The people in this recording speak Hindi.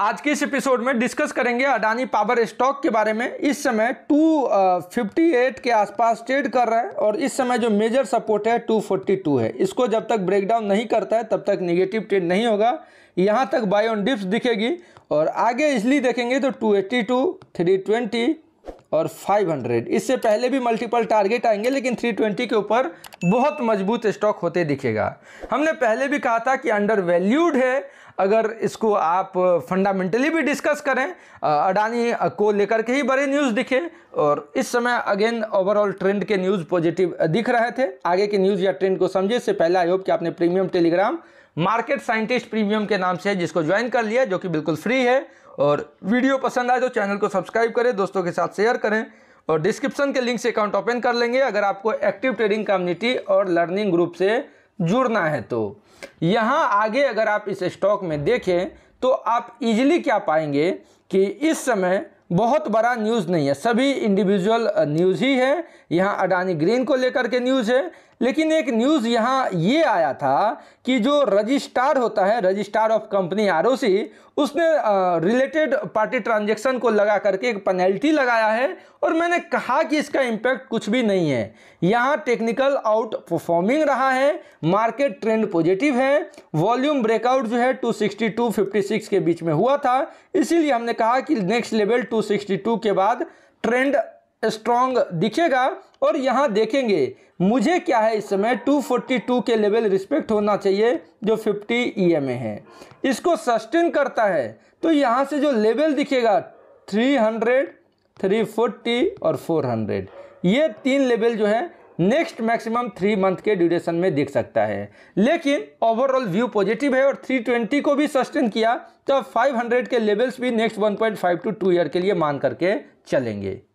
आज के इस एपिसोड में डिस्कस करेंगे अडानी पावर स्टॉक के बारे में इस समय 258 uh, के आसपास ट्रेड कर रहा है और इस समय जो मेजर सपोर्ट है 242 है इसको जब तक ब्रेकडाउन नहीं करता है तब तक निगेटिव ट्रेड नहीं होगा यहाँ तक बाय ऑन डिप्स दिखेगी और आगे इसलिए देखेंगे तो 282, 320 और 500 इससे पहले भी मल्टीपल टारगेट आएंगे लेकिन 320 के ऊपर बहुत मजबूत स्टॉक होते दिखेगा हमने पहले भी कहा था कि अंडर वैल्यूड है अगर इसको आप फंडामेंटली भी डिस्कस करें अडानी को लेकर के ही बड़े न्यूज़ दिखे और इस समय अगेन ओवरऑल ट्रेंड के न्यूज़ पॉजिटिव दिख रहे थे आगे के न्यूज़ या ट्रेंड को समझे इससे पहले आई होप कि आपने premium Telegram market scientist premium के नाम से जिसको ज्वाइन कर लिया जो कि बिल्कुल फ्री है और वीडियो पसंद आए तो चैनल को सब्सक्राइब करें दोस्तों के साथ शेयर करें और डिस्क्रिप्शन के लिंक से अकाउंट ओपन कर लेंगे अगर आपको एक्टिव ट्रेडिंग कम्युनिटी और लर्निंग ग्रुप से जुड़ना है तो यहाँ आगे अगर आप इस स्टॉक में देखें तो आप इजीली क्या पाएंगे कि इस समय बहुत बड़ा न्यूज़ नहीं है सभी इंडिविजुअल न्यूज़ ही है यहाँ अडानी ग्रीन को लेकर के न्यूज़ है लेकिन एक न्यूज़ यहाँ ये आया था कि जो रजिस्ट्रार होता है रजिस्ट्रार ऑफ कंपनी आर उसने रिलेटेड पार्टी ट्रांजेक्शन को लगा करके एक पेनल्टी लगाया है और मैंने कहा कि इसका इम्पैक्ट कुछ भी नहीं है यहाँ टेक्निकल आउट परफॉर्मिंग रहा है मार्केट ट्रेंड पॉजिटिव है वॉल्यूम ब्रेकआउट जो है टू सिक्सटी के बीच में हुआ था इसीलिए हमने कहा कि नेक्स्ट लेवल टू के बाद ट्रेंड स्ट्रॉन्ग दिखेगा और यहाँ देखेंगे मुझे क्या है इस समय 242 के लेवल रिस्पेक्ट होना चाहिए जो 50 ईएमए e है इसको सस्टेन करता है तो यहाँ से जो लेवल दिखेगा 300, 340 और 400 ये तीन लेवल जो है नेक्स्ट मैक्सिमम थ्री मंथ के ड्यूरेशन में दिख सकता है लेकिन ओवरऑल व्यू पॉजिटिव है और 320 को भी सस्टेन किया तो 500 के लेवल्स भी नेक्स्ट 1.5 टू टू ईयर के लिए मान करके चलेंगे